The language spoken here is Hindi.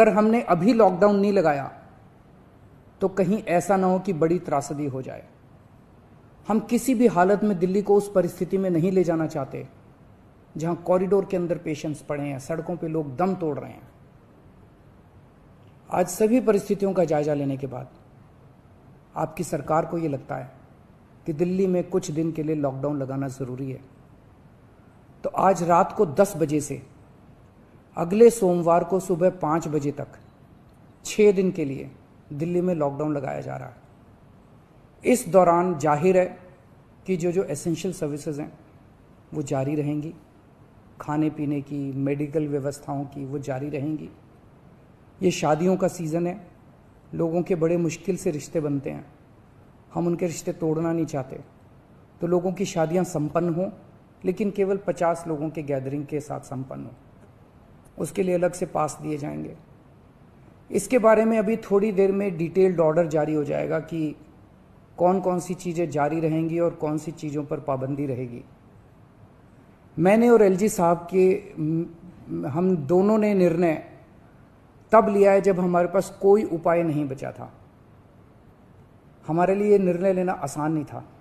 अगर हमने अभी लॉकडाउन नहीं लगाया तो कहीं ऐसा ना हो कि बड़ी त्रासदी हो जाए हम किसी भी हालत में दिल्ली को उस परिस्थिति में नहीं ले जाना चाहते जहां कॉरिडोर के अंदर पेशेंट्स पड़े हैं सड़कों पे लोग दम तोड़ रहे हैं आज सभी परिस्थितियों का जायजा लेने के बाद आपकी सरकार को यह लगता है कि दिल्ली में कुछ दिन के लिए लॉकडाउन लगाना ज़रूरी है तो आज रात को 10 बजे से अगले सोमवार को सुबह पाँच बजे तक छः दिन के लिए दिल्ली में लॉकडाउन लगाया जा रहा है इस दौरान जाहिर है कि जो जो एसेंशियल सर्विसेज हैं वो जारी रहेंगी खाने पीने की मेडिकल व्यवस्थाओं की वो जारी रहेंगी ये शादियों का सीज़न है लोगों के बड़े मुश्किल से रिश्ते बनते हैं हम उनके रिश्ते तोड़ना नहीं चाहते तो लोगों की शादियां संपन्न हों लेकिन केवल पचास लोगों के गैदरिंग के साथ संपन्न हों उसके लिए अलग से पास दिए जाएंगे इसके बारे में अभी थोड़ी देर में डिटेल्ड ऑर्डर जारी हो जाएगा कि कौन कौन सी चीज़ें जारी रहेंगी और कौन सी चीज़ों पर पाबंदी रहेगी मैंने और एलजी साहब के हम दोनों ने निर्णय तब लिया है जब हमारे पास कोई उपाय नहीं बचा था हमारे लिए निर्णय लेना आसान नहीं था